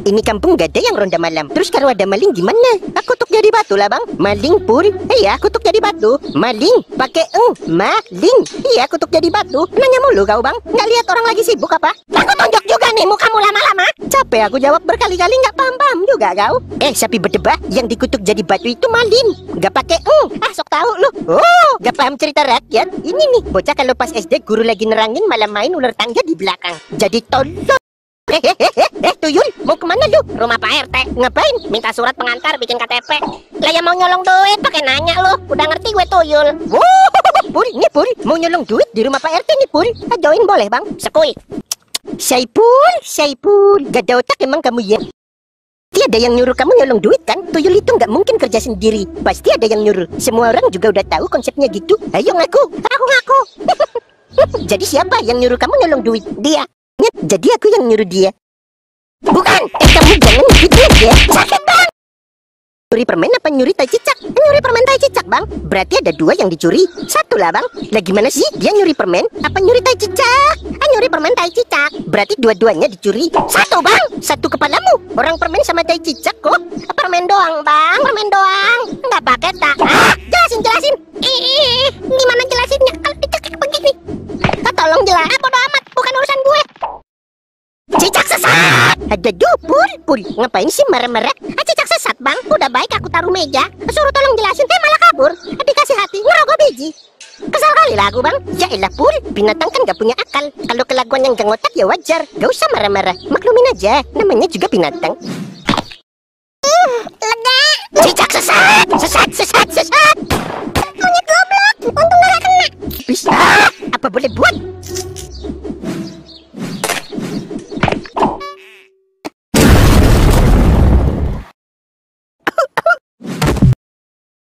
Ini kampung gak ada yang ronda malam. Terus kalau ada maling gimana? Aku tuk jadi batu lah bang. Maling pur. Eh, iya, aku tuk jadi batu. Maling pakai eng. Maling. Iya, aku tuk jadi batu. Nanya mulu kau bang. Gak lihat orang lagi sibuk apa? Aku tonjok juga nih kamu lama-lama. Capek aku jawab berkali-kali nggak paham-paham juga kau. Eh, sapi berdebah yang dikutuk jadi batu itu maling. Gak pakai eng. Ah, sok tahu lu. Oh, gak paham cerita rakyat. Ini nih, bocah kalau pas SD guru lagi nerangin malam main ular tangga di belakang. Jadi tolong Eh, eh, tuyul, mau kemana lu? Rumah Pak RT, ngapain? Minta surat pengantar bikin KTP. Lah yang mau nyolong duit pakai nanya lu, udah ngerti gue tuyul. Wuh, Puri, ini Puri, mau nyolong duit di rumah Pak RT ini Puri. Ajoin boleh bang, sekui. Saipul, Saipul, gak ada otak emang kamu ya? Tiada yang nyuruh kamu nyolong duit kan? Tuyul itu nggak mungkin kerja sendiri. Pasti ada yang nyuruh. Semua orang juga udah tahu konsepnya gitu. Ayo ngaku, aku ngaku. Jadi siapa yang nyuruh kamu nyolong duit? Dia. Jadi aku yang nyuruh dia. Bukan, eh kamu jangan dia, dia. Ya. Sakit bang. Curi permen apa nyuri tai cicak? Nyuri permen tai cicak bang. Berarti ada dua yang dicuri. Satu lah bang. Lah gimana sih? Dia nyuri permen apa nyuri tai cicak? Ah nyuri permen tai cicak. Berarti dua-duanya dicuri. Satu bang. Satu kepalamu. Orang permen sama tai cicak kok. Permen doang bang. Permen doang. Nggak pakai tak. Ada dupur, pul. Ngapain sih merek Aci cak sesat bang. Udah baik aku taruh meja. Suruh tolong jelasin, eh malah kabur. Dikasih hati, ngerogoh biji. Kesal kali lah aku bang. Ya elah pul, binatang kan gak punya akal. Kalau kelakuan yang jengotak ya wajar. Gak usah marah-marah. Maklumin aja, namanya juga binatang. Uh, lega. Cicak sesat, sesat, sesat, sesat. Monyet goblok, untung gak kena. Bisa, apa boleh buat?